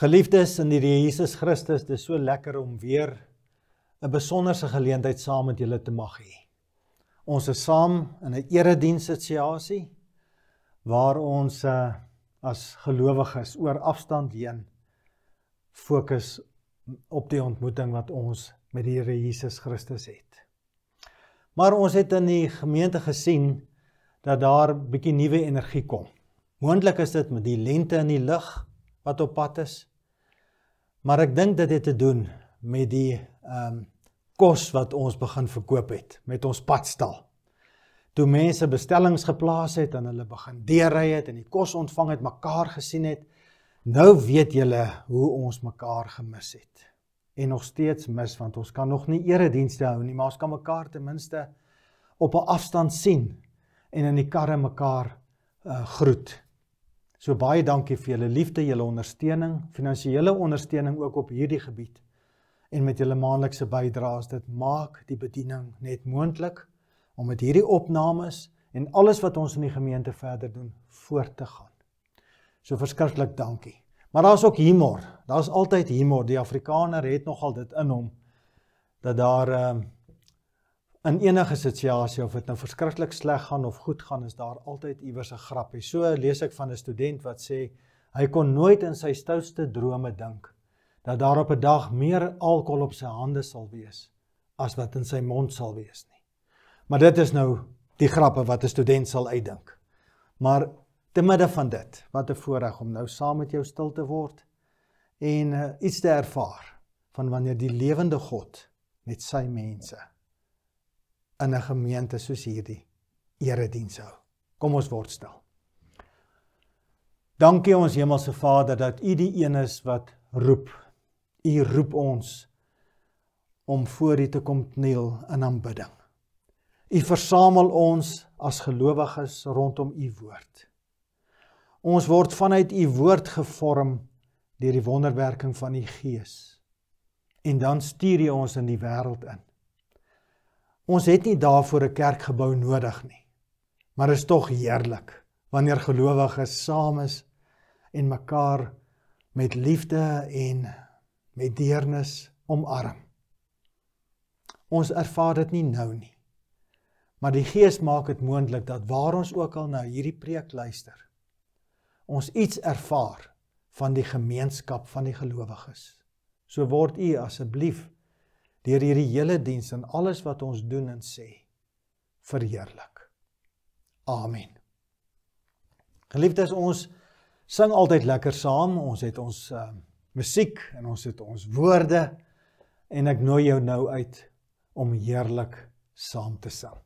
Geliefdes in die Here Jesus Christus, dit is so lekker om weer 'n besonderse geleentheid saam met julle te mag hê. Ons is saam in 'n erediensituasie waar ons eh, as gelowiges oor afstand heen fokus op die ontmoeting wat ons met die Here Jesus Christus het. Maar ons het in die gemeente gesien dat daar bietjie nuwe energie kom. Moontlik is dit met die lente in die lug wat op pad is. Maar ek dink dit het te doen met die ehm um, kos wat ons begin verkoop het met ons padstal. Toe mense bestellings geplaas het en hulle begin deurry het en die kos ontvang het, mekaar gesien het, nou weet julle hoe ons mekaar gemis het. En nog steeds mis want ons kan nog nie eredienste hou nie, maar ons kan mekaar ten minste op 'n afstand sien en in die karre mekaar uh, groet. So baie dankie vir julle liefde, julle ondersteuning, finansiële ondersteuning ook op hierdie gebied en met julle maandelikse bydraes. Dit maak die bediening net moontlik om met hierdie opnames en alles wat ons in die gemeente verder doen voort te gaan. So verskriklik dankie. Maar daar's ook humor. Daar's altyd humor. Die Afrikaner het nogal dit in hom dat daar ehm uh, in enige situasie of dit nou verskriklik sleg gaan of goed gaan, is daar altyd iewers 'n grappie. So lees ek van 'n student wat sê hy kon nooit in sy stoutste drome dink dat daar op 'n dag meer alkohol op sy hande sal wees as wat in sy mond sal wees nie. Maar dit is nou die grappe wat 'n student sal uitdink. Maar te midde van dit, wat 'n voorreg om nou saam met jou stil te word en uh, iets te ervaar van wanneer die lewende God met sy mense in 'n gemeente soos hierdie erediens hou. Kom ons word stil. Dankie ons hemelse Vader dat U die een is wat roep. U roep ons om voor U te kom kniel in aanbidding. U versamel ons as gelowiges rondom U woord. Ons word vanuit U woord gevorm deur die wonderwerking van U Gees. En dan stuur U ons in die wêreld in Ons het nie daarvoor 'n kerkgebou nodig nie. Maar is tog heerlik wanneer gelowiges saam is en mekaar met liefde en met deernis omarm. Ons ervaar dit nie nou nie. Maar die Gees maak dit moontlik dat waar ons ook al nou hierdie preek luister, ons iets ervaar van die gemeenskap van die gelowiges. So word u asseblief deur hierdie hele diens en alles wat ons doen en sê verheerlik. Amen. Geliefdes, ons sing altyd lekker saam. Ons het ons uh, musiek en ons het ons woorde en ek nooi jou nou uit om heerlik saam te sing.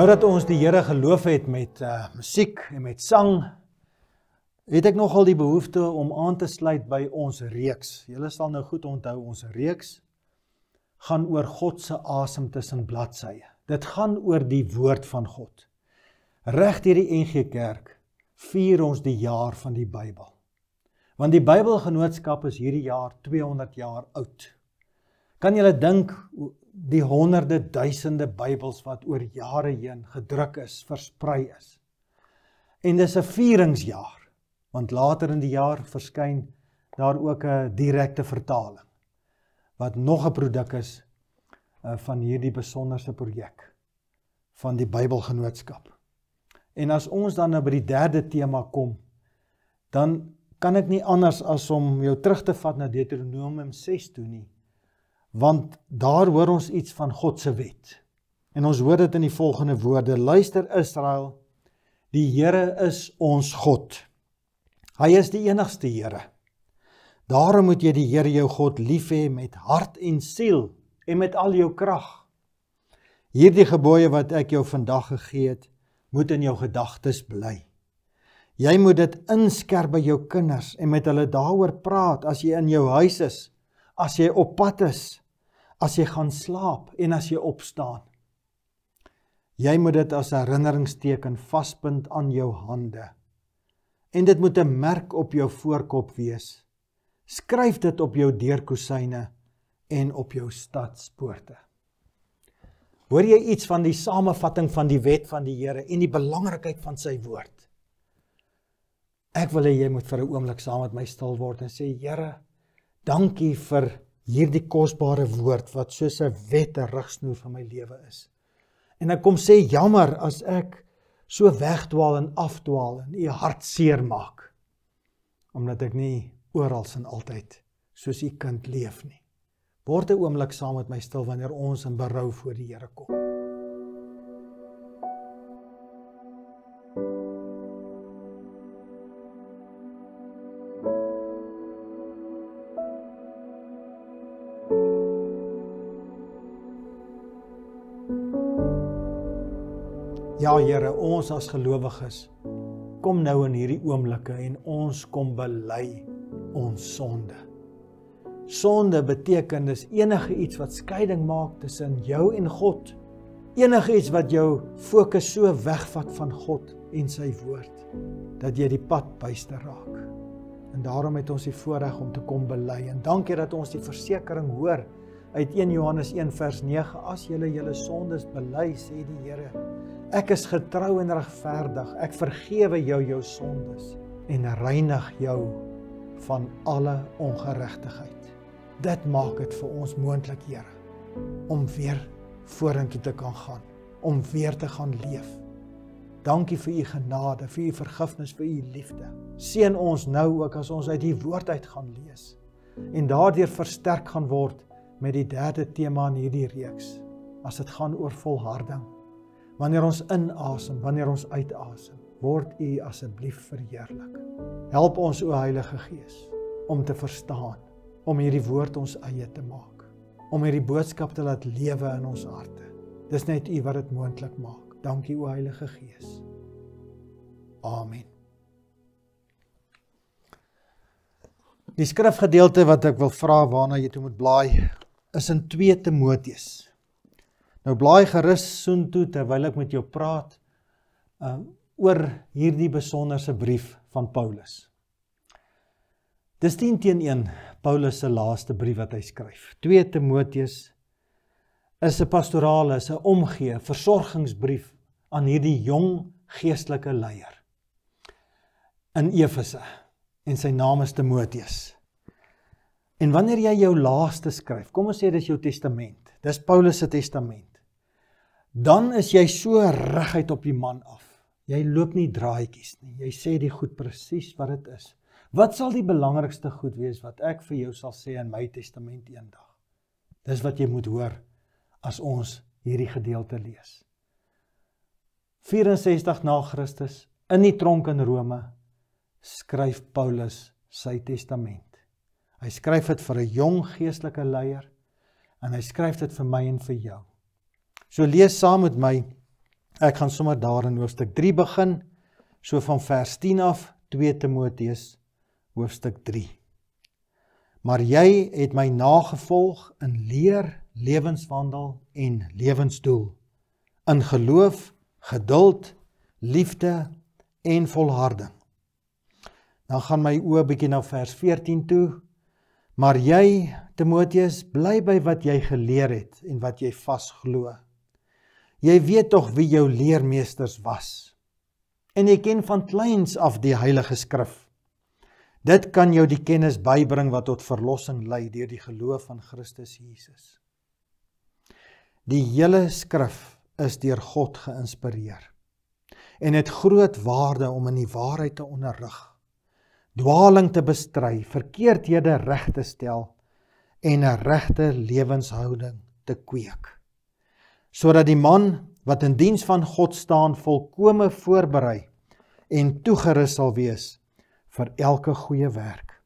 Nou dat ons die Here geloof het met uh musiek en met sang, het ek nogal die behoefte om aan te sluit by ons reeks. Julle sal nou goed onthou ons reeks gaan oor God se asem tussen bladsye. Dit gaan oor die woord van God. Reg deur die NG Kerk vier ons die jaar van die Bybel. Want die Bybelgenootskap is hierdie jaar 200 jaar oud. Kan julle dink die honderde duisende Bybels wat oor jare heen gedruk is, versprei is. En dis 'n vieringsjaar, want later in die jaar verskyn daar ook 'n direkte vertaling wat nog 'n produk is eh, van hierdie besonderse projek van die Bybelgenootskap. En as ons dan nou by die derde tema kom, dan kan ek nie anders as om jou terug te vat na Deuteronomium 6 toe nie want daar hoor ons iets van God se wet. En ons hoor dit in die volgende woorde: Luister Israel, die Here is ons God. Hy is die enigste Here. Daarom moet jy die Here jou God lief hê met hart en siel en met al jou krag. Hierdie gebooie wat ek jou vandag gegee het, moet in jou gedagtes bly. Jy moet dit inskerp by jou kinders en met hulle daaroor praat as jy in jou huis is as jy op pad is, as jy gaan slaap en as jy opstaan. Jy moet dit as herinneringsteken vaspind aan jou hande. En dit moet 'n merk op jou voorkop wees. Skryf dit op jou deurkusyne en op jou stadspoorte. Hoor jy iets van die samevatting van die wet van die Here en die belangrikheid van sy woord? Ek wil hê jy moet vir 'n oomblik saam met my stil word en sê Here, Dankie vir hierdie kosbare woord wat soos 'n wette rigsnoer van my lewe is. En ek kom sê jammer as ek so wegdwaal en afdwaal en u hart seer maak omdat ek nie oral en altyd soos u kind leef nie. Word 'n oomblik saam met my stil wanneer ons in berou voor die Here kom. ons as gelowiges kom nou in hierdie oomblikke en ons kom bely ons sonde. Sonde beteken dis enige iets wat skeiding maak tussen jou en God. Enige iets wat jou fokus so wegvat van God en sy woord dat jy die pad byster raak. En daarom het ons die voorreg om te kom bely en dankie dat ons die versekering hoor uit 1 Johannes 1 vers 9 as julle julle sondes bely sê die Here ek is getrou en regverdig ek vergewe jou jou sondes en reinig jou van alle ongeregtigheid dit maak dit vir ons moontlik Here om weer vorentoe te kan gaan om weer te gaan leef dankie vir u genade vir u vergifnis vir u liefde seën ons nou ook as ons uit u woord uit gaan lees en daardeur versterk gaan word met die derde tema in hierdie reeks as dit gaan oor volharding. Wanneer ons inasem, wanneer ons uitasem, word U asseblief verheerlik. Help ons o Heilige Gees om te verstaan, om hierdie woord ons eie te maak, om hierdie boodskap te laat lewe in ons harte. Dis net U wat dit moontlik maak. Dankie o Heilige Gees. Amen. Die skrifgedeelte wat ek wil vra waarna jy toe moet blaai is in 2 Timoteus. Nou blaai gerus soontoe terwyl ek met jou praat uh oor hierdie besonderse brief van Paulus. Dis 10 teenoor 1 Paulus se laaste brief wat hy skryf. 2 Timoteus is 'n pastorale, is 'n omgee, versorgingsbrief aan hierdie jong geestelike leier in Efese en sy naam is Timoteus. En wanneer jy jou laaste skryf, kom ons sê dis jou testament. Dis Paulus se testament. Dan is jy so reguit op die man af. Jy loop nie draaitjies nie. Jy sê die goed presies wat dit is. Wat sal die belangrikste goed wees wat ek vir jou sal sê in my testament eendag? Dis wat jy moet hoor as ons hierdie gedeelte lees. 64 na Christus in die tronk in Rome skryf Paulus sy testament. Hy skryf dit vir 'n jong geestelike leier en hy skryf dit vir my en vir jou. So lees saam met my. Ek gaan sommer daar in hoofstuk 3 begin, so van vers 10 af, 2 Timoteus hoofstuk 3. Maar jy het my nagevolg in leer, lewenswandel en lewensdoel in geloof, geduld, liefde en volharding. Dan gaan my oë bietjie na vers 14 toe Maar jy, Timoteus, bly by wat jy geleer het en wat jy vasglo. Jy weet tog wie jou leermeesters was. En jy ken van kleins af die Heilige Skrif. Dit kan jou die kennis bybring wat tot verlossing lei deur die geloof van Christus Jesus. Die hele skrif is deur God geïnspireer en het groot waarde om in die waarheid te onderrig dwaling te bestry, verkeerdhede reg te stel en 'n regte lewenshouding te kweek. Sodat die man wat in diens van God staan volkome voorberei en toegerus sal wees vir elke goeie werk.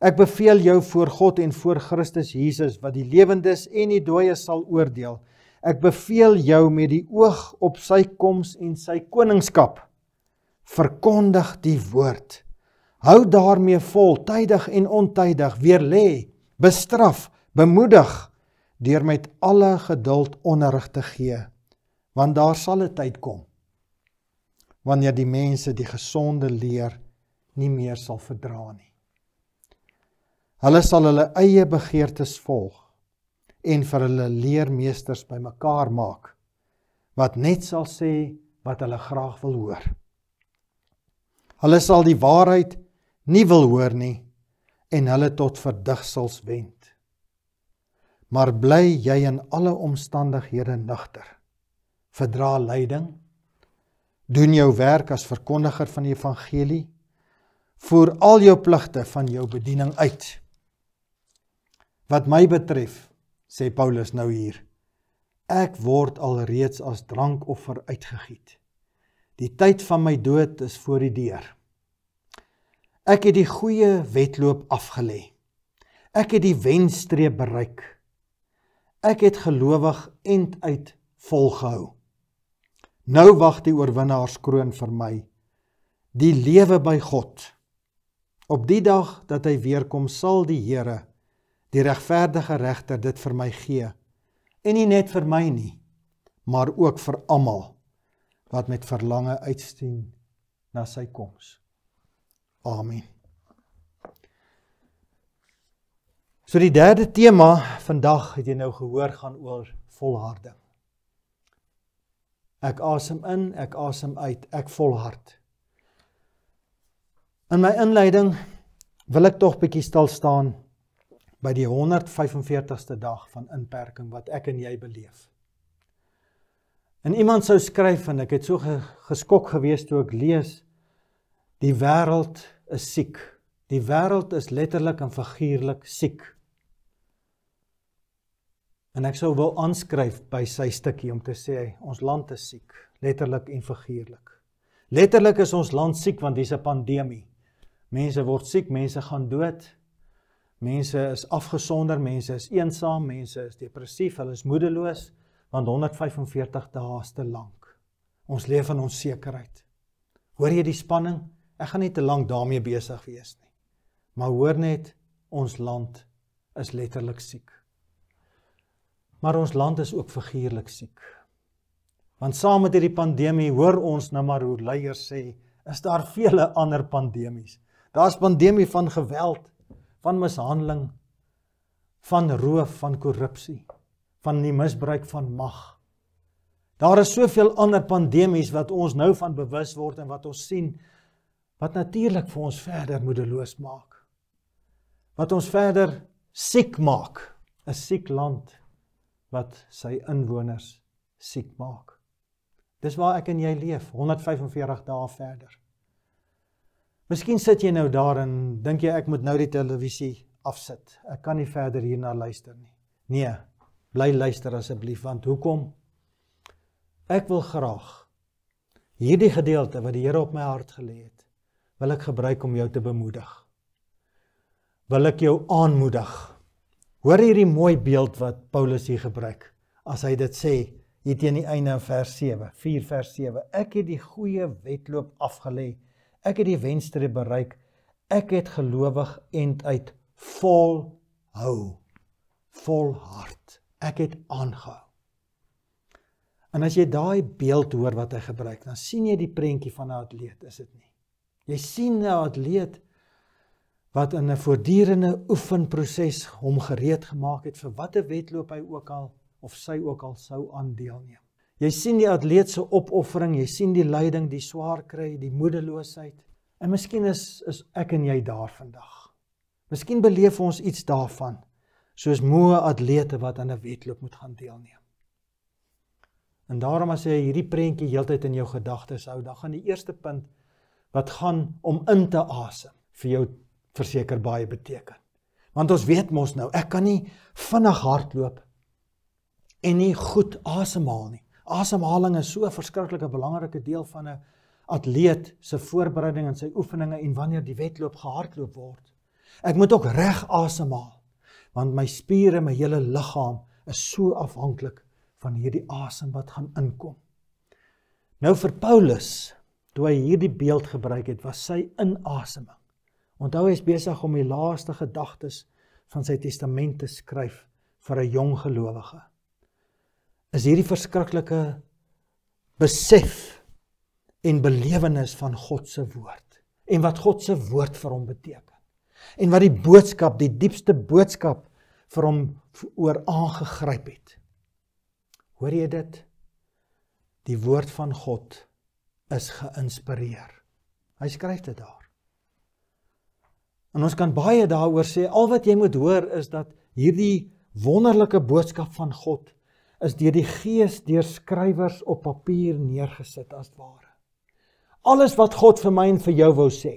Ek beveel jou voor God en voor Christus Jesus wat die lewendes en die dooies sal oordeel. Ek beveel jou met die oog op sy koms en sy koningskap verkondig die woord. Hou daarmee vol, tydig en ontydig, weer lê, bestraf, bemoedig deur met alle geduld onderrig te gee, want daar sal 'n tyd kom wanneer die mense die gesonde leer nie meer sal verdra nie. Hulle sal hulle eie begeertes volg en vir hulle leermeesters bymekaar maak wat net sal sê wat hulle graag wil hoor. Hulle sal die waarheid nie wil hoor nie en hulle tot verdigsels wend. Maar bly jy in alle omstandighede nagter. Verdra lyding. Doen jou werk as verkondiger van die evangelie. Voer al jou pligte van jou bediening uit. Wat my betref, sê Paulus nou hier, ek word alreeds as drankoffer uitgegiet. Die tyd van my dood is voor die deur. Ek het die goeie wedloop afgelê. Ek het die wenstreep bereik. Ek het gelowig end uit volgehou. Nou wag die oorwinnaarskroon vir my, die lewe by God. Op die dag dat hy weer kom, sal die Here, die regverdige regter, dit vir my gee. En nie net vir my nie, maar ook vir almal wat met verlange uitsien na sy koms. Amen. So die derde tema vandag het jy nou gehoor gaan oor volharding. Ek asem in, ek asem uit, ek volhard. In my inleiding wil ek tog bietjie stil staan by die 145ste dag van inperking wat ek en jy beleef. En iemand sou skryf en ek het so geskok gewees toe ek lees 145 Die wêreld is siek. Die wêreld is letterlik en figuurlik siek. En ek sou wil aanskryf by sy stukkie om te sê ons land is siek, letterlik en figuurlik. Letterlik is ons land siek want dis 'n pandemie. Mense word siek, mense gaan dood. Mense is afgesonder, mense is eensaam, mense is depressief, hulle is moedeloos want 145 dae is te lank. Ons leef in onsekerheid. Hoor jy die spanning? Ek gaan nie te lank daarmee besig wees nie. Maar hoor net, ons land is letterlik siek. Maar ons land is ook figuurlik siek. Want saam met hierdie pandemie hoor ons nou maar hoe leiers sê, is daar vele ander pandemies. Daar's pandemie van geweld, van mishandeling, van roof, van korrupsie, van die misbruik van mag. Daar is soveel ander pandemies wat ons nou van bewus word en wat ons sien wat natuurlik vir ons verder moedeloos maak. Wat ons verder siek maak. 'n Siek land wat sy inwoners siek maak. Dis waar ek en jy leef, 145 dae verder. Miskien sit jy nou daar en dink jy ek moet nou die televisie afsit. Ek kan nie verder hierna luister nie. Nee, bly luister asseblief want hoekom? Ek wil graag hierdie gedeelte wat die Here op my hart gelê het wil ek gebruik om jou te bemoedig. Wil ek jou aanmoedig. Hoor hierdie mooi beeld wat Paulus hier gebruik as hy dit sê hier teen die einde in vers 7, 4 vers 7. Ek het die goeie wedloop afgelê. Ek het die wenstre bereik. Ek het gelowig end uit vol hou vol hart ek het aangehou en as jy daai beeld hoor wat hy gebruik dan sien jy die prentjie van 'n atleet is dit nie Jy sien 'n atleet wat in 'n voortdurende oefenproses hom gereed gemaak het vir watter wedloop hy ook al of sy ook al sou aandeelneem. Jy sien die atleet se opoffering, jy sien die lyding, die swaar kry, die moedeloosheid. En miskien is is ek en jy daar vandag. Miskien beleef ons iets daarvan soos moeë atlete wat aan 'n wedloop moet gaan deelneem. En daarom as jy hierdie prentjie heeltyd in jou gedagtes hou, dan gaan die eerste punt wat gaan om in te asem vir jou verseker baie beteken. Want ons weet mos nou, ek kan nie vinnig hardloop en nie goed asemhaal nie. Asemhaling is so 'n verskriklike belangrike deel van 'n atleet se voorbereiding en sy oefeninge en wanneer die wedloop gehardloop word. Ek moet ook reg asemhaal want my spiere, my hele liggaam is so afhanklik van hierdie asem wat gaan inkom. Nou vir Paulus toe hy hierdie beeld gebruik het, was sy inaseming. Onthou hy is besig om die laaste gedagtes van sy testament te skryf vir 'n jong gelowige. Is hierdie verskriklike besef en belewenis van God se woord en wat God se woord vir hom beteken. En wat die boodskap, die diepste boodskap vir hom oor aangegryp het. Hoor jy dit? Die woord van God is geïnspireer. Hy skryf dit daar. En ons kan baie daaroor sê. Al wat jy moet hoor is dat hierdie wonderlike boodskap van God is deur die Gees deur skrywers op papier neergesit as ware. Alles wat God vir my en vir jou wou sê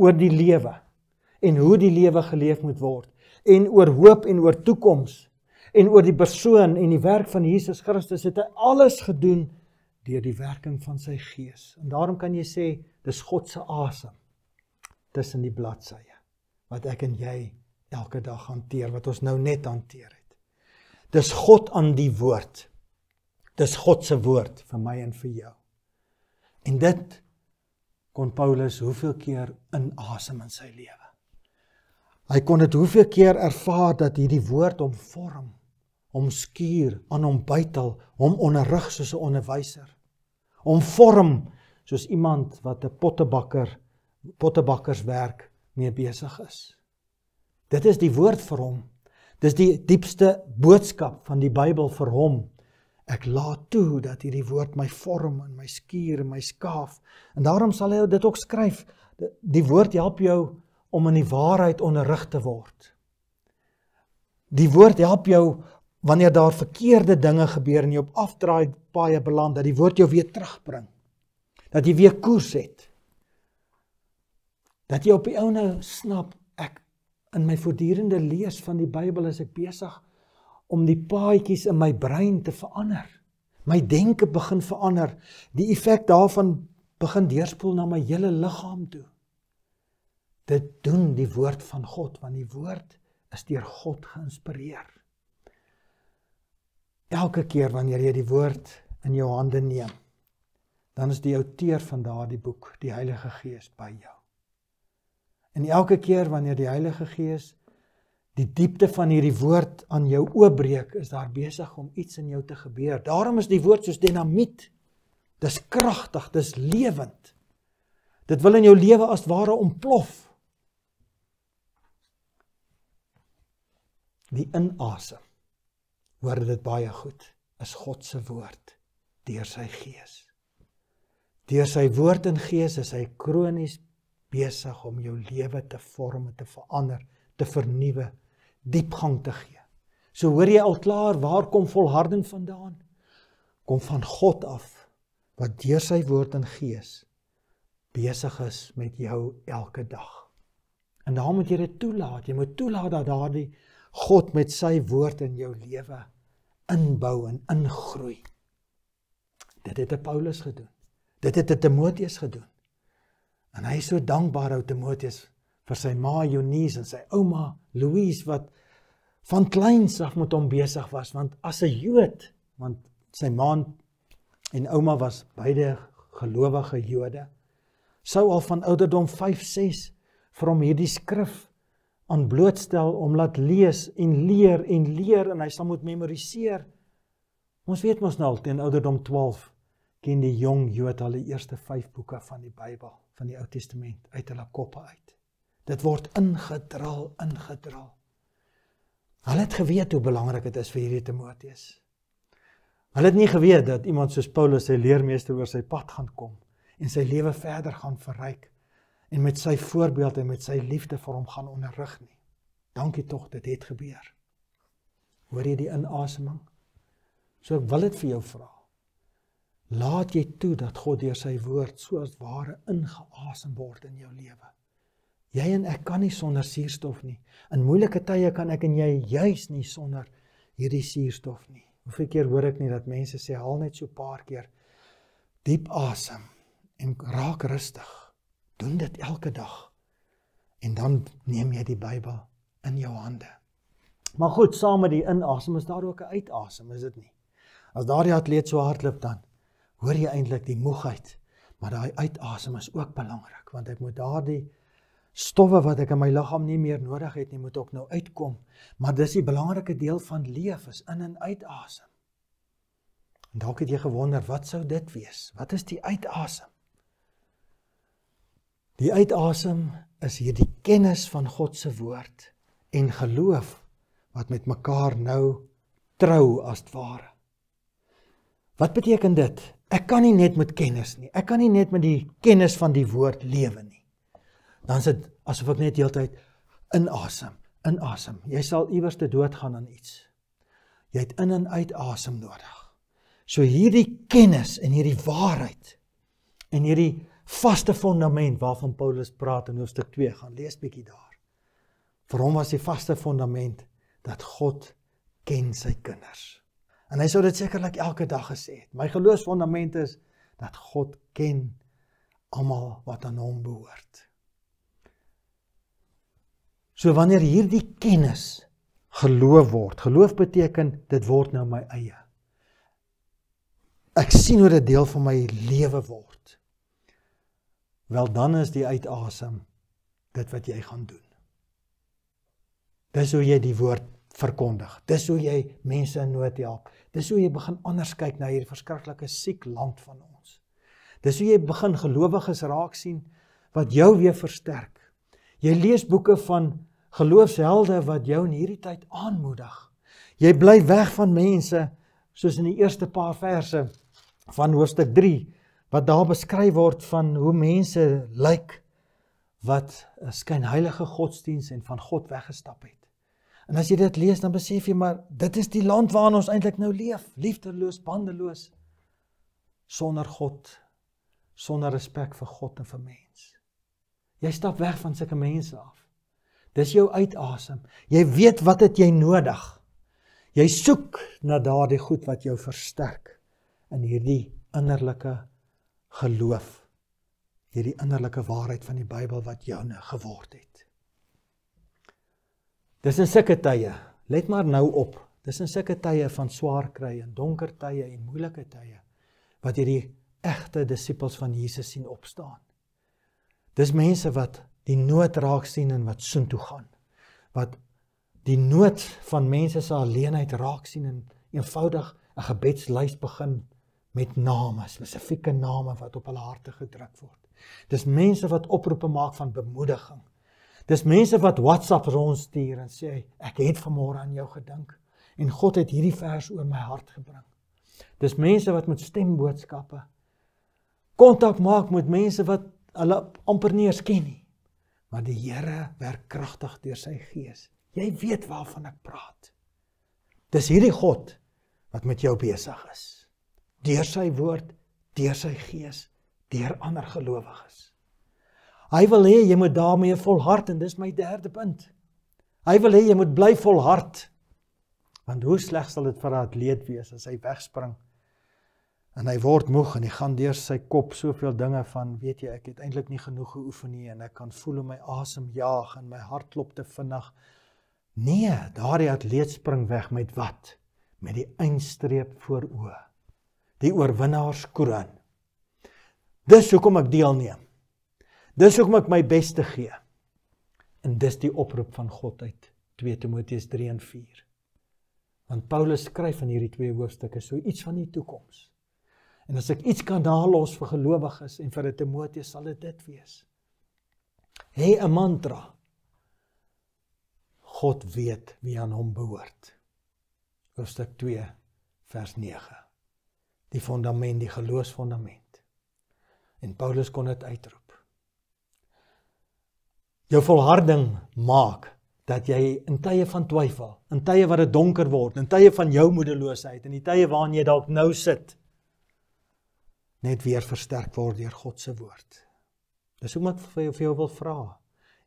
oor die lewe en hoe die lewe geleef moet word en oor hoop en oor toekoms en oor die persoon en die werk van Jesus Christus het hy alles gedoen deur die werking van sy gees. En daarom kan jy sê dis God se asem tussen die bladsye wat ek en jy elke dag hanteer wat ons nou net hanteer het. Dis God aan die woord. Dis God se woord vir my en vir jou. En dit kon Paulus hoeveel keer inasem in sy lewe. Hy kon dit hoeveel keer ervaar dat hierdie woord hom vorm hom skuur aan hom bytel hom onderrig soos 'n onderwyser hom vorm soos iemand wat 'n pottebakker pottebakkerswerk mee besig is dit is die woord vir hom dis die diepste boodskap van die Bybel vir hom ek laat toe dat hierdie woord my vorm en my skuur en my skaaf en daarom sal hy dit ook skryf die woord help jou om in die waarheid onderrig te word die woord help jou wanneer daar verkeerde dinge gebeur en jy op afdraai paaie beland dat die woord jou weer terugbring. Dat jy weer koers het. Dat jy op die ou nou snap ek in my voortdurende lees van die Bybel is ek besig om die paadjies in my brein te verander. My denke begin verander. Die effek daarvan begin deurspoel na my hele liggaam toe. Dit doen die woord van God want die woord is deur God geïnspireer elke keer wanneer jy die woord in jou hande neem, dan is die outeur van daardie boek, die Heilige Gees by jou. En elke keer wanneer die Heilige Gees die diepte van hierdie woord aan jou oopbreek, is daar besig om iets in jou te gebeur. Daarom is die woord soos dinamiet. Dis kragtig, dis lewend. Dit wil in jou lewe as ware ontplof. Die inasem hoor dit baie goed, is God se woord deur sy gees. Deur sy woord en gees is hy kronies besig om jou lewe te vorm, te verander, te vernuwe, diepgang te gee. So hoor jy al klaar waar kom volharding vandaan? Kom van God af wat deur sy woord en gees besig is met jou elke dag. En daarom moet jy dit toelaat. Jy moet toelaat dat daardie God met sy woord in jou lewe inbou en ingroei. Dit het 'n Paulus gedoen. Dit het 'n Timoteus gedoen. En hy is so dankbaar ou Timoteus vir sy ma Eunice en sy ouma Louise wat van kleins af met hom besig was want as 'n Jood, want sy ma en ouma was beide gelowige Jode, sou al van ouderdom 5, 6 vir hom hierdie skrif aan blootstel om laat lees en leer en leer en hy sal moet memoriseer. Ons weet mos nou al teen ouderdom 12 ken die jong Jood al die eerste 5 boeke van die Bybel, van die Ou Testament uit hulle koppe uit. Dit word ingedraal, ingedraal. Hulle het geweet hoe belangrik dit is vir hierdie Timoteus. Hulle het nie geweet dat iemand soos Paulus sy leermeester oor sy pad gaan kom en sy lewe verder gaan verryk en met sy voorbeeld en met sy liefde vir hom gaan onderrig nie. Dankie tog dit het gebeur. Hoor jy die inaseming? So ek wil dit vir jou vra. Laat jy toe dat God deur sy woord soos ware ingeaasem word in jou lewe. Jy en ek kan nie sonder suurstof nie. In moeilike tye kan ek en jy juis nie sonder hierdie suurstof nie. Hoeveel keer hoor ek nie dat mense sê haal net so 'n paar keer diep asem en raak rustig. Doen dit elke dag. En dan neem jy die Bybel in jou hande. Maar goed, saam met die inasem is daar ook 'n uitasem, is dit nie? As daardie atleet so hardloop dan, hoor jy eintlik die moegheid, maar daai uitasem is ook belangrik want ek moet daardie stowwe wat ek in my liggaam nie meer nodig het nie, moet ook nou uitkom. Maar dis 'n belangrike deel van lewe is in en uitasem. En dalk het jy gewonder, wat sou dit wees? Wat is die uitasem? Die uitasem is hierdie kennis van God se woord en geloof wat met mekaar nou trou as ware. Wat beteken dit? Ek kan nie net met kennis nie. Ek kan nie net met die kennis van die woord lewe nie. Dan sit asof ek net heeltyd inasem, inasem. Jy sal iewers te dood gaan aan iets. Jy het in en uitasem nodig. So hierdie kennis en hierdie waarheid en hierdie vaste fundament waarvan Paulus praat in hoofstuk 2. Gaan lees bietjie daar. Vir hom was die vaste fundament dat God ken sy kinders. En hy sou dit sekerlik elke dag gesê het. My geloofsfundament is dat God ken almal wat aan hom behoort. So wanneer hierdie kennis geloof word, geloof beteken dit word nou my eie. Ek sien hoe dit deel van my lewe word wel dan is die uitasem dit wat jy gaan doen. Dis hoe jy die woord verkondig. Dis hoe jy mense in nood help. Dis hoe jy begin anders kyk na hierdie verskriklike siek land van ons. Dis hoe jy begin gelowiges raak sien wat jou weer versterk. Jy lees boeke van geloofshelde wat jou in hierdie tyd aanmoedig. Jy bly weg van mense soos in die eerste paar verse van hoofstuk wat daar beskryf word van hoe mense lyk wat 'n skynheilige godsdiens en van God weggestap het. En as jy dit lees dan besef jy maar dit is die land waarin ons eintlik nou leef, liefdeloos, bandeloos sonder God, sonder respek vir God en vir mens. Jy stap weg van sulke mense af. Dis jou uitasem. Jy weet wat het jy nodig? Jy soek na daardie goed wat jou versterk in hierdie innerlike geloof hierdie innerlike waarheid van die Bybel wat joune geword het. Dis in sulke tye, let maar nou op. Dis in sulke tye van swaar kry en donker tye en moeilike tye wat hierdie egte disippels van Jesus sien opstaan. Dis mense wat die nood raak sien en wat soontoe gaan. Wat die nood van mense se alleenheid raak sien en eenvoudig 'n gebedslys begin met name, spesifieke name wat op hulle harte gedruk word. Dis mense wat oproepe maak van bemoediging. Dis mense wat WhatsApp rond stuur en sê ek het vanmôre aan jou gedink en God het hierdie vers oor my hart gebring. Dis mense wat met stemboodskappe kontak maak met mense wat hulle amper nie eens ken nie. Maar die Here werk kragtig deur sy gees. Jy weet waarvan ek praat. Dis hierdie God wat met jou besig is deur sy woord, deur sy gees, deur ander gelowiges. Hy wil hê jy moet daarmee volhard en dis my derde punt. Hy wil hê jy moet bly volhard. Want hoe sleg sal dit vir 'n atleet wees as hy wegspring en hy word moeg en hy gaan deur sy kop soveel dinge van weet jy ek het eintlik nie genoeg geoefen nie en ek kan voel my asem jaag en my hart klop te vinnig. Nee, daardie atleet spring weg met wat? Met die eindstreep voor oë die oorwinnaars koran. Dis hoekom ek deelneem. Dis hoekom ek my bes te gee. En dis die oproep van God uit 2 Timoteus 3 en 4. Want Paulus skryf in hierdie twee hoofstukke so iets van die toekoms. En as ek iets kan daarlos vir gelowiges en vir 'n Timoteus sal dit dit wees. Hê 'n mantra. God weet wie aan hom behoort. Hoofstuk 2 vers 9 die fondament, die geloofsfondament. En Paulus kon dit uitroep. Jou volharding maak dat jy in tye van twyfel, in tye waar dit donker word, in tye van jou moedeloosheid, in die tye waarin jy dalk nou sit, net weer versterk word deur God se woord. Dis hoekom ek vir jou wil vra.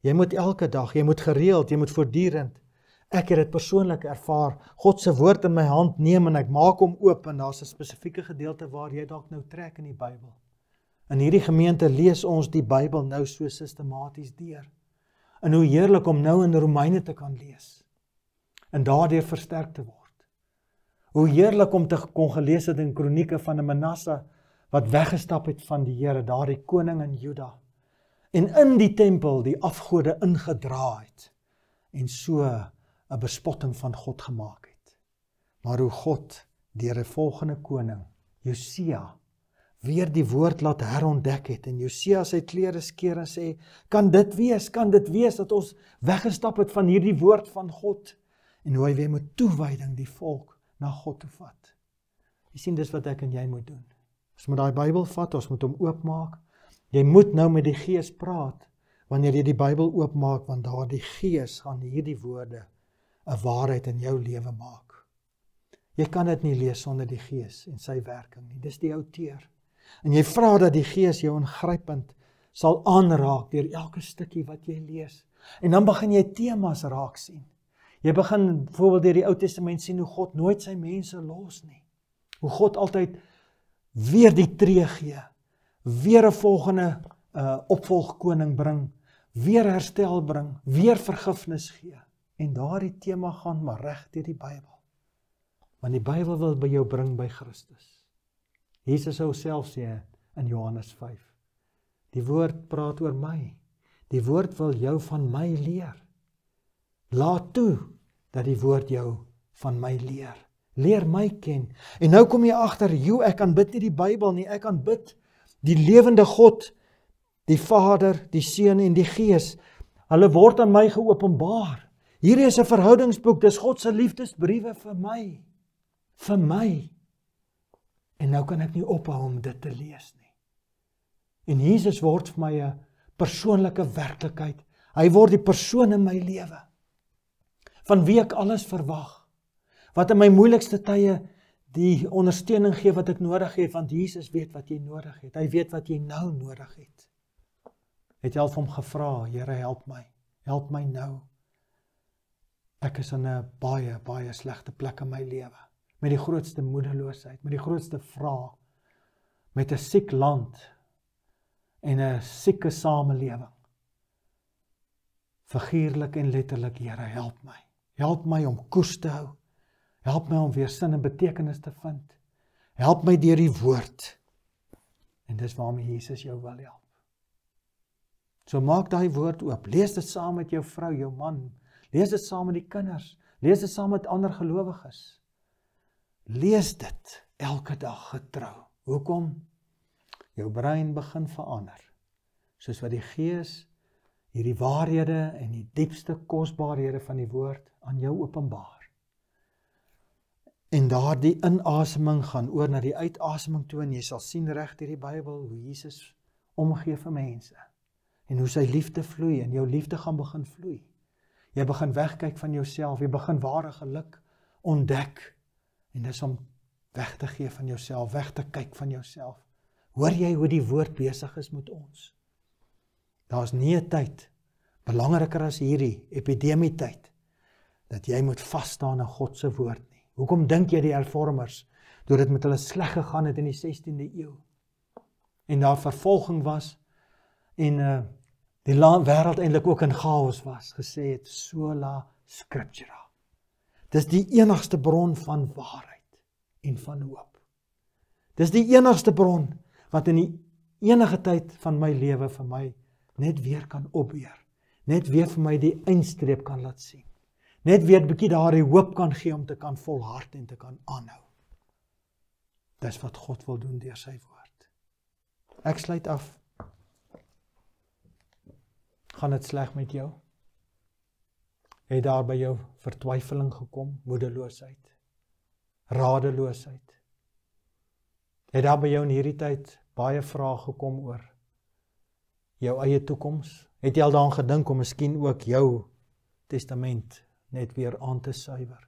Jy moet elke dag, jy moet gereeld, jy moet voortdurend ek het dit persoonlik ervaar. God se woord in my hand neem en ek maak hom oop en daar's 'n spesifieke gedeelte waar jy dalk nou trek in die Bybel. In hierdie gemeente lees ons die Bybel nou so sistematies deur. En hoe heerlik om nou in Romeine te kan lees en daardeur versterk te word. Hoe heerlik om te kon gelees het in Kronieke van Manasse wat weggestap het van die Here, daardie koning in Juda en in die tempel die afgode ingedraai het en so 'n bespotting van God gemaak het. Maar hoe God deur 'n volgende koning, Josia, weer die woord laat herontdek het en Josia sy klere skeer en sê, "Kan dit wees? Kan dit wees dat ons weggestap het van hierdie woord van God en hoe hy weer met toewyding die volk na God toe vat?" Jy sien dis wat ek en jy moet doen. Ons moet daai Bybel vat, ons moet hom oopmaak. Jy moet nou met die Gees praat wanneer jy die Bybel oopmaak want daar die Gees gaan hierdie woorde 'n waarheid in jou lewe maak. Jy kan dit nie lees sonder die Gees en sy werking nie. Dis die outeer. En jy vra dat die Gees jou ingrypend sal aanraak deur elke stukkie wat jy lees. En dan begin jy temas raak sien. Jy begin byvoorbeeld deur die Ou Testament sien hoe God nooit sy mense los nie. Hoe God altyd weer die tree gee, weer 'n volgende uh opvolgkoning bring, weer herstel bring, weer vergifnis gee. En daardie tema gaan maar reg deur die Bybel. Want die Bybel wil by jou bring by Christus. Jesus self sê in Johannes 5. Die woord praat oor my. Die woord wil jou van my leer. Laat toe dat die woord jou van my leer. Leer my ken. En nou kom jy agter, jy ek aanbid nie die Bybel nie, ek aanbid die lewende God, die Vader, die Seun en die Gees. Hulle word aan my geopenbaar. Hierdie is 'n verhoudingsboek, dis God se liefdesbriewe vir my. Vir my. En nou kan ek nie ophou om dit te lees nie. En Jesus word vir my 'n persoonlike werklikheid. Hy word die persoon in my lewe. Van wie ek alles verwag. Wat in my moeilikste tye die ondersteuning gee wat ek nodig het, want Jesus weet wat jy nodig het. Hy weet wat jy nou nodig het. Het jy al vir hom gevra, Here, help my. Help my nou. Ek is in 'n baie baie slegte plek in my lewe met die grootste moedeloosheid, met die grootste vrae, met 'n siek land en 'n sieke samelewing. Figuurlik en letterlik, Here, help my. Help my om koers te hou. Help my om weer sin en betekenis te vind. Help my deur die woord. En dis waarmee Jesus jou wil help. So maak daai woord oop. Lees dit saam met jou vrou, jou man, Lees dit saam met die kinders. Lees dit saam met ander gelowiges. Lees dit elke dag getrou. Hoekom? Jou brein begin verander. Soos wat die Gees hierdie waarhede en die diepste kosbarehede van die woord aan jou openbaar. En daardie inaseming gaan oor na die uitaseming toe en jy sal sien reg deur die Bybel hoe Jesus omgee vir mense en hoe sy liefde vloei en jou liefde gaan begin vloei. Jy begin wegkyk van jouself, jy begin ware geluk ontdek en dis om weg te gee van jouself, weg te kyk van jouself. Hoor jy hoe die woord besig is met ons? Daar's nie 'n tyd belangriker as hierdie epidemie tyd dat jy moet vas staan aan God se woord nie. Hoekom dink jy die hervormers toe dit met hulle sleg gegaan het in die 16de eeu en daar vervolging was en 'n uh, eh, die wêreld eintlik ook in chaos was, gesê het sola scriptura. Dis die enigste bron van waarheid en van hoop. Dis die enigste bron wat in die enige tyd van my lewe vir my net weer kan opbeur. Net weer vir my die eindstreep kan laat sien. Net weer 'n bietjie daardie hoop kan gee om te kan volhard en te kan aanhou. Dis wat God wil doen deur sy woord. Ek sluit af gaan dit sleg met jou? Het daar by jou vertwyfeling gekom, moedeloosheid, radeloosheid? Het daar by jou in hierdie tyd baie vrae gekom oor jou eie toekoms? Het jy al daaraan gedink om miskien ook jou testament net weer aan te suiwer?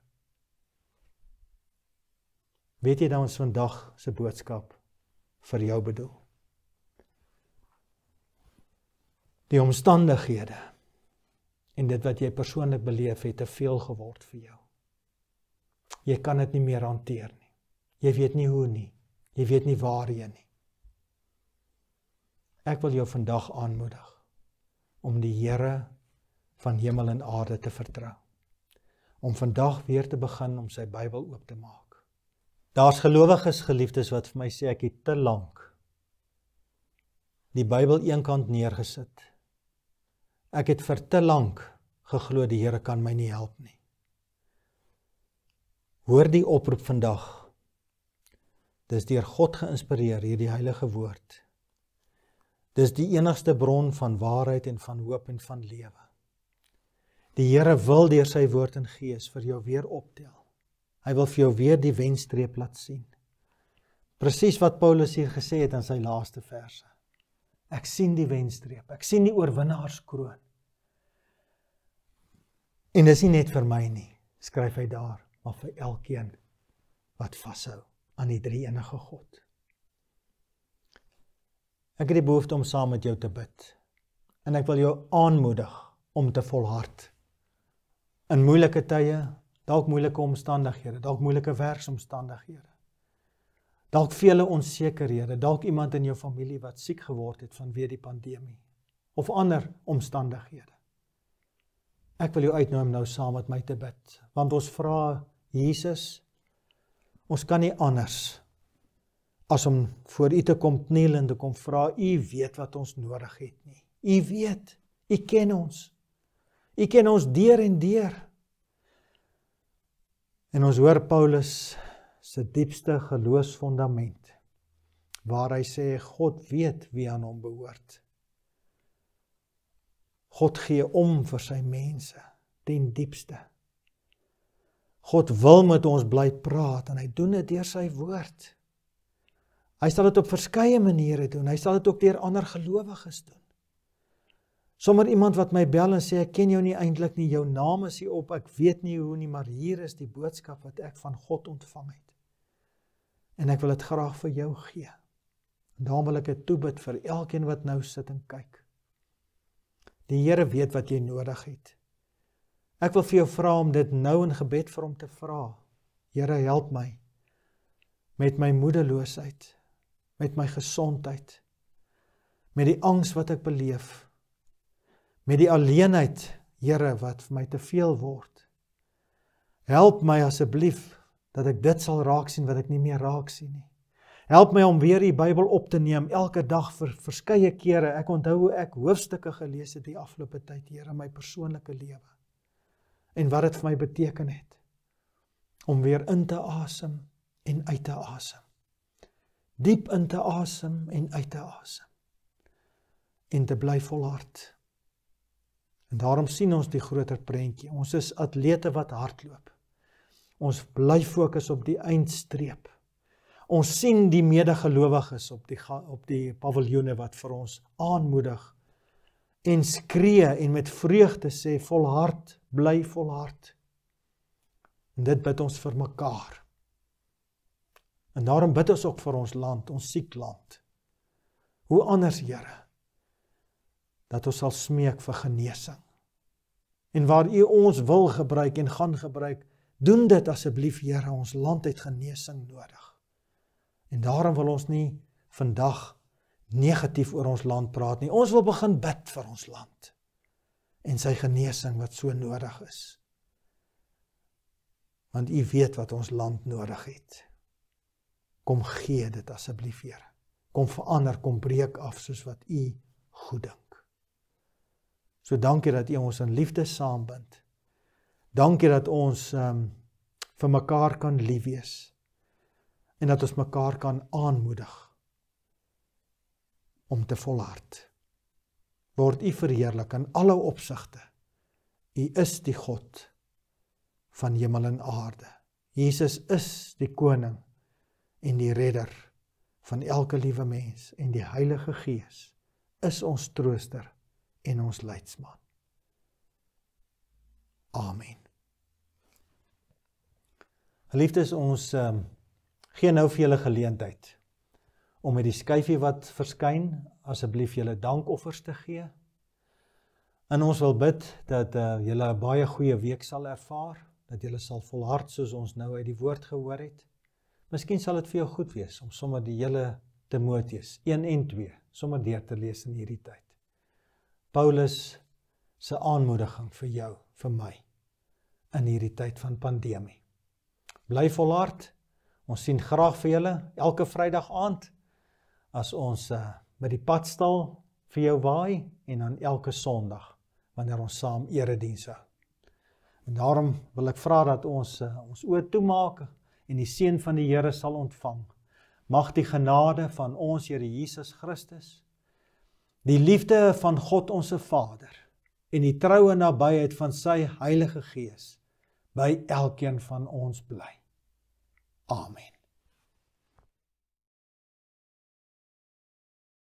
Weet jy dan ons vandag se boodskap vir jou bedoel? die omstandighede en dit wat jy persoonlik beleef het te veel geword vir jou. Jy kan dit nie meer hanteer nie. Jy weet nie hoe nie. Jy weet nie waarheen nie. Ek wil jou vandag aanmoedig om die Here van hemel en aarde te vertrou. Om vandag weer te begin om sy Bybel oop te maak. Daar's gelowiges geliefdes wat vir my sê ek het te lank die Bybel eenkant neergesit Ek het vir te lank geglo die Here kan my nie help nie. Hoor die oproep vandag. Dis deur God geïnspireer hierdie heilige woord. Dis die enigste bron van waarheid en van hoop en van lewe. Die Here wil deur sy woord en gees vir jou weer optel. Hy wil vir jou weer die wenstreep laat sien. Presies wat Paulus hier gesê het in sy laaste verse. Ek sien die wenstreep. Ek sien die oorwinnaarskroon. En dis nie net vir my nie, skryf hy daar, maar vir elkeen wat vashou aan die drie enige God. Ek het die behoefte om saam met jou te bid. En ek wil jou aanmoedig om te volhard. In moeilike tye, dalk moeilike omstandighede, dalk moeilike werksomstandighede dalk vele onsekerhede, dalk iemand in jou familie wat siek geword het vanweë die pandemie of ander omstandighede. Ek wil jou uitnooi om nou saam met my te bid, want ons vra Jesus, ons kan nie anders as om voor U te kom kniel en te kom vra, U weet wat ons nodig het nie. U weet, U ken ons. U ken ons deur en deur. En ons hoor Paulus se diepste geloofsfondament waar hy sê God weet wie aan hom behoort. God gee om vir sy mense ten diepste. God wil met ons bly praat en hy doen dit deur sy woord. Hy sal dit op verskeie maniere doen. Hy sal dit ook deur ander gelowiges doen. Sommer iemand wat my bel en sê ek ken jou nie eintlik nie, jou naam is hier op, ek weet nie hoe nie, maar hier is die boodskap wat ek van God ontvang het en ek wil dit graag vir jou gee. Daarom wil ek 'n toebid vir elkeen wat nou sit en kyk. Die Here weet wat jy nodig het. Ek wil vir jou vra om dit nou in gebed vir hom te vra. Here, help my met my moedeloosheid, met my gesondheid, met die angs wat ek beleef, met die alleenheid, Here, wat vir my te veel word. Help my asseblief dat ek dit sal raak sien wat ek nie meer raak sien nie. Help my om weer die Bybel op te neem elke dag vir verskeie kere. Ek onthou hoe ek hoofstukke gelees het die afgelope tyd, Here, my persoonlike lewe en wat dit vir my beteken het om weer in te asem en uit te asem. Diep in te asem en uit te asem. En te bly volhard. En daarom sien ons die groter prentjie. Ons is atlete wat hardloop. Ons bly fokus op die eindstreep. Ons sien die medegelowiges op die op die paviljoene wat vir ons aanmoedig en skree en met vreugde sê volhard, bly volhard. En dit bid ons vir mekaar. En daarom bid ons ook vir ons land, ons siek land. Hoe anders, Here, dat ons sal smeek vir genesing. En waar U ons wil gebruik en gaan gebruik Doen dit asseblief Here, ons land het genesing nodig. En daarom wil ons nie vandag negatief oor ons land praat nie. Ons wil begin bid vir ons land en sy genesing wat so nodig is. Want U weet wat ons land nodig het. Kom gee dit asseblief Here. Kom verander, kom breek af soos wat U goed dink. So dankie dat U ons in liefde saambind. Dankie dat ons um, vir mekaar kan lief wees en dat ons mekaar kan aanmoedig om te volhard. Word U verheerlik in alle opsigte. U is die God van hemel en aarde. Jesus is die koning en die redder van elke liewe mens en die Heilige Gees is ons trooster en ons leidsman. Amen. Geliefdes, ons um, gee nou vir julle geleentheid om met die skyfie wat verskyn asseblief julle dankoffers te gee. En ons wil bid dat uh, julle 'n baie goeie week sal ervaar, dat julle sal volhard soos ons nou uit die woord gehoor het. Miskien sal dit vir jou goed wees om sommer die hele Timoteus 1 en 2 sommer deur te lees in hierdie tyd. Paulus se aanmoediging vir jou vir my in hierdie tyd van pandemie. Bly volhard. Ons sien graag vir julle elke Vrydag aand as ons uh, eh, by die padstal vir jou waai en dan elke Sondag wanneer ons saam erediens hou. En daarom wil ek vra dat ons uh, ons oë toemaak en die seën van die Here sal ontvang. Mag die genade van ons Here Jesus Christus die liefde van God ons Vader en die troue nabyheid van sy Heilige Gees by elkeen van ons bly. Amen.